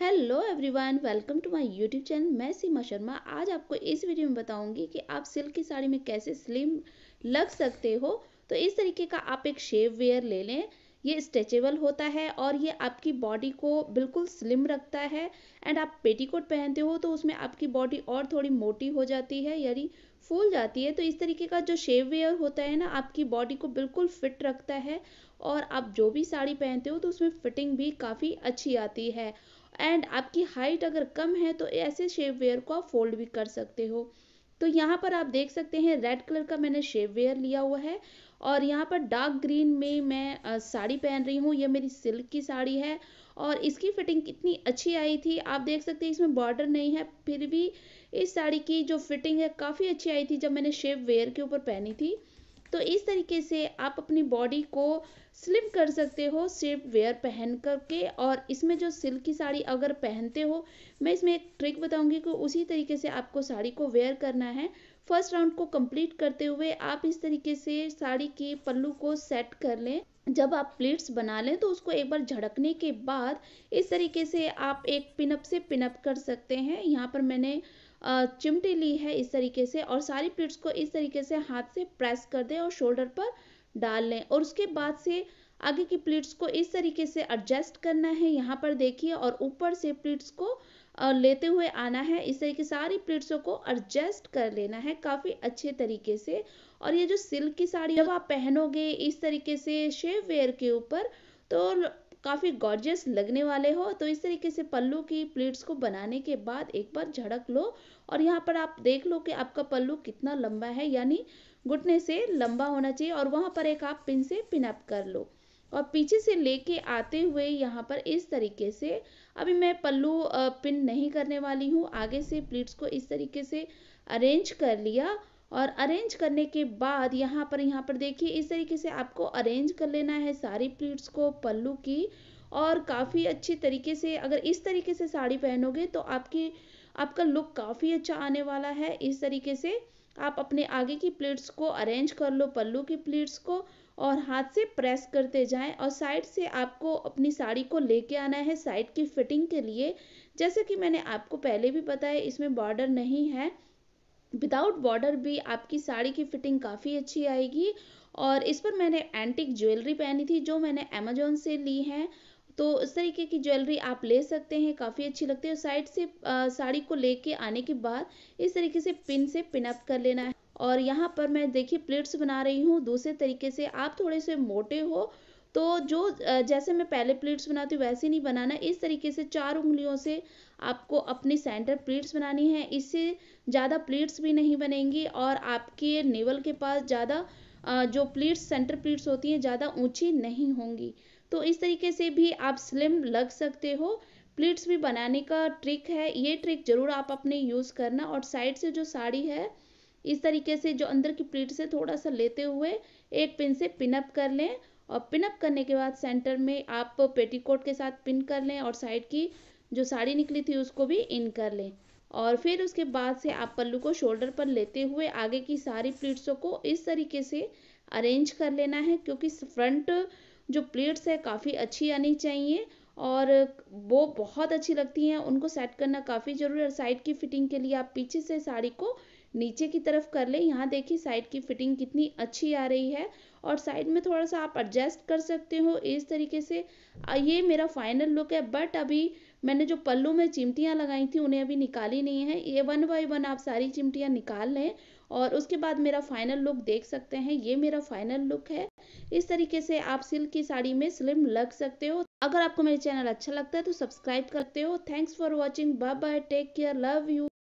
hello everyone welcome to my YouTube channel मैं सीमा शर्मा आज आपको इस वीडियो में बताऊंगी कि आप सिल्क की साड़ी में कैसे स्लिम लग सकते हो तो इस तरीके का आप एक शेव वेयर ले लें ये स्ट्रेचेबल होता है और ये आपकी बॉडी को बिल्कुल स्लिम रखता है एंड आप पेटीकोट पहनते हो तो उसमें आपकी बॉडी और थोड़ी मोटी हो जाती है यानी फूल जाती है तो इस तरीके का जो शेव वेयर होता है ना आपकी बॉडी को बिल्कुल फिट रखता है और आप जो भी साड़ी पहनते हो तो उसमें फिटिंग भी काफ़ी अच्छी आती है एंड आपकी हाइट अगर कम है तो ऐसे शेप वेयर को आप फोल्ड भी कर सकते हो तो यहाँ पर आप देख सकते हैं रेड कलर का मैंने शेप वेयर लिया हुआ है और यहाँ पर डार्क ग्रीन में मैं साड़ी पहन रही हूँ ये मेरी सिल्क की साड़ी है और इसकी फिटिंग कितनी अच्छी आई थी आप देख सकते हैं इसमें बॉर्डर नहीं है फिर भी इस साड़ी की जो फिटिंग है काफ़ी अच्छी आई थी जब मैंने शेप वेयर के ऊपर पहनी थी तो इस तरीके से आप अपनी बॉडी को स्लिम कर सकते हो सिर्फ वेयर पहन करके और इसमें जो सिल्क की साड़ी अगर पहनते हो मैं इसमें एक ट्रिक बताऊंगी कि उसी तरीके से आपको साड़ी को वेयर करना है फर्स्ट राउंड को कंप्लीट करते हुए आप इस तरीके से साड़ी के पल्लू को सेट कर लें जब आप प्लेट्स बना लें तो उसको एक बार झड़कने के बाद इस तरीके से आप एक पिनअप से पिनअप कर सकते हैं यहाँ पर मैंने चिमटे ली है इस तरीके से और सारी प्लेट्स को इस तरीके से हाथ से प्रेस कर दें और शोल्डर पर डाल लें और उसके बाद से आगे की प्लेट्स को इस तरीके से एडजस्ट करना है यहाँ पर देखिए और ऊपर से प्लेट्स को लेते हुए आना है इस तरीके सारी प्लेट्सों को एडजस्ट कर लेना है काफ़ी अच्छे तरीके से और ये जो सिल्क की साड़ी जब आप पहनोगे इस तरीके से शेव वेयर के ऊपर तो काफ़ी गॉर्जियस लगने वाले हो तो इस तरीके से पल्लू की प्लीट्स को बनाने के बाद एक बार झड़क लो और यहाँ पर आप देख लो कि आपका पल्लू कितना लंबा है यानी घुटने से लंबा होना चाहिए और वहाँ पर एक आप पिन से पिनअप कर लो और पीछे से लेके आते हुए यहाँ पर इस तरीके से अभी मैं पल्लू पिन नहीं करने वाली हूँ आगे से प्लीट्स को इस तरीके से अरेंज कर लिया और अरेंज करने के बाद यहाँ पर यहाँ पर देखिए इस तरीके से आपको अरेंज कर लेना है सारी प्लीट्स को पल्लू की और काफ़ी अच्छी तरीके से अगर इस तरीके से साड़ी पहनोगे तो आपकी आपका लुक काफ़ी अच्छा आने वाला है इस तरीके से आप अपने आगे की प्लेट्स को अरेंज कर लो पल्लू की प्लेट्स को और हाथ से प्रेस करते जाएं और साइड से आपको अपनी साड़ी को लेके आना है साइड की फिटिंग के लिए जैसे कि मैंने आपको पहले भी बताया इसमें बॉर्डर नहीं है विदाउट बॉर्डर भी आपकी साड़ी की फिटिंग काफ़ी अच्छी आएगी और इस पर मैंने एंटिक ज्वेलरी पहनी थी जो मैंने अमेजोन से ली है तो इस तरीके की ज्वेलरी आप ले सकते हैं काफ़ी अच्छी लगती है और साइड से आ, साड़ी को लेके आने के बाद इस तरीके से पिन से पिनअप कर लेना है और यहाँ पर मैं देखिए प्लेट्स बना रही हूँ दूसरे तरीके से आप थोड़े से मोटे हो तो जो जैसे मैं पहले प्लेट्स बनाती हूँ वैसे नहीं बनाना इस तरीके से चार उंगलियों से आपको अपनी सेंटर प्लेट्स बनानी है इससे ज़्यादा प्लेट्स भी नहीं बनेंगी और आपके नेवल के पास ज़्यादा जो प्लेट्स सेंटर प्लेट्स होती हैं ज़्यादा ऊंची नहीं होंगी तो इस तरीके से भी आप स्लिम लग सकते हो प्लीट्स भी बनाने का ट्रिक है ये ट्रिक जरूर आप अपने यूज़ करना और साइड से जो साड़ी है इस तरीके से जो अंदर की प्लीट से थोड़ा सा लेते हुए एक पिन से पिनअप कर लें और पिनअप करने के बाद सेंटर में आप पेटीकोट के साथ पिन कर लें और साइड की जो साड़ी निकली थी उसको भी इन कर लें और फिर उसके बाद से आप पल्लू को शोल्डर पर लेते हुए आगे की सारी प्लीट्सों को इस तरीके से अरेंज कर लेना है क्योंकि फ्रंट जो प्लेट्स है काफ़ी अच्छी आनी चाहिए और वो बहुत अच्छी लगती हैं उनको सेट करना काफ़ी ज़रूरी है साइड की फिटिंग के लिए आप पीछे से साड़ी को नीचे की तरफ कर ले यहाँ देखिए साइड की फिटिंग कितनी अच्छी आ रही है और साइड में थोड़ा सा आप एडजस्ट कर सकते हो इस तरीके से ये मेरा फाइनल लुक है बट अभी मैंने जो पल्लू में चिमटियाँ लगाई थी उन्हें अभी निकाली नहीं है ये वन बाई वन आप सारी चिमटियाँ निकाल लें और उसके बाद मेरा फाइनल लुक देख सकते हैं ये मेरा फाइनल लुक है इस तरीके से आप सिल्क की साड़ी में स्लिम लग सकते हो अगर आपको मेरे चैनल अच्छा लगता है तो सब्सक्राइब करते हो thanks for watching bye bye take care love you